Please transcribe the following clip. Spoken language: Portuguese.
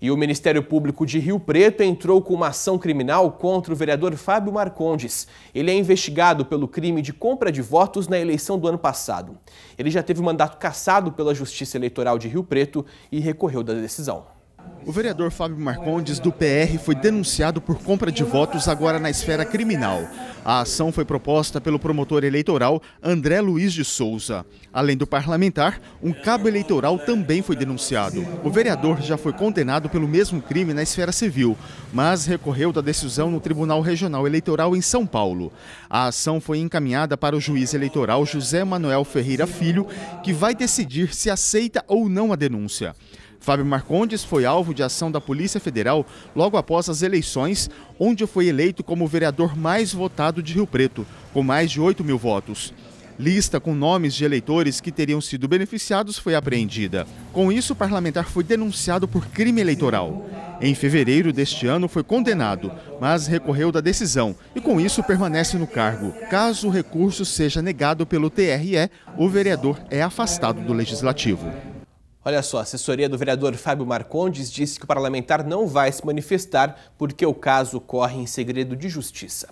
E o Ministério Público de Rio Preto entrou com uma ação criminal contra o vereador Fábio Marcondes. Ele é investigado pelo crime de compra de votos na eleição do ano passado. Ele já teve o mandato cassado pela Justiça Eleitoral de Rio Preto e recorreu da decisão. O vereador Fábio Marcondes, do PR, foi denunciado por compra de votos agora na esfera criminal. A ação foi proposta pelo promotor eleitoral André Luiz de Souza. Além do parlamentar, um cabo eleitoral também foi denunciado. O vereador já foi condenado pelo mesmo crime na esfera civil, mas recorreu da decisão no Tribunal Regional Eleitoral em São Paulo. A ação foi encaminhada para o juiz eleitoral José Manuel Ferreira Filho, que vai decidir se aceita ou não a denúncia. Fábio Marcondes foi alvo de ação da Polícia Federal logo após as eleições, onde foi eleito como o vereador mais votado de Rio Preto, com mais de 8 mil votos. Lista com nomes de eleitores que teriam sido beneficiados foi apreendida. Com isso, o parlamentar foi denunciado por crime eleitoral. Em fevereiro deste ano foi condenado, mas recorreu da decisão e com isso permanece no cargo. Caso o recurso seja negado pelo TRE, o vereador é afastado do legislativo. Olha só, a assessoria do vereador Fábio Marcondes disse que o parlamentar não vai se manifestar porque o caso corre em segredo de justiça.